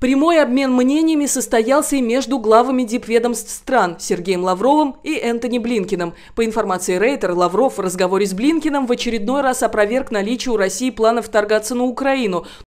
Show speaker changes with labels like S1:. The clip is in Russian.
S1: Прямой обмен мнениями состоялся и между главами дипведомств стран Сергеем Лавровым и Энтони Блинкиным. По информации Рейтер, Лавров в разговоре с Блинкиным в очередной раз опроверг наличие у России планов вторгаться на Украину,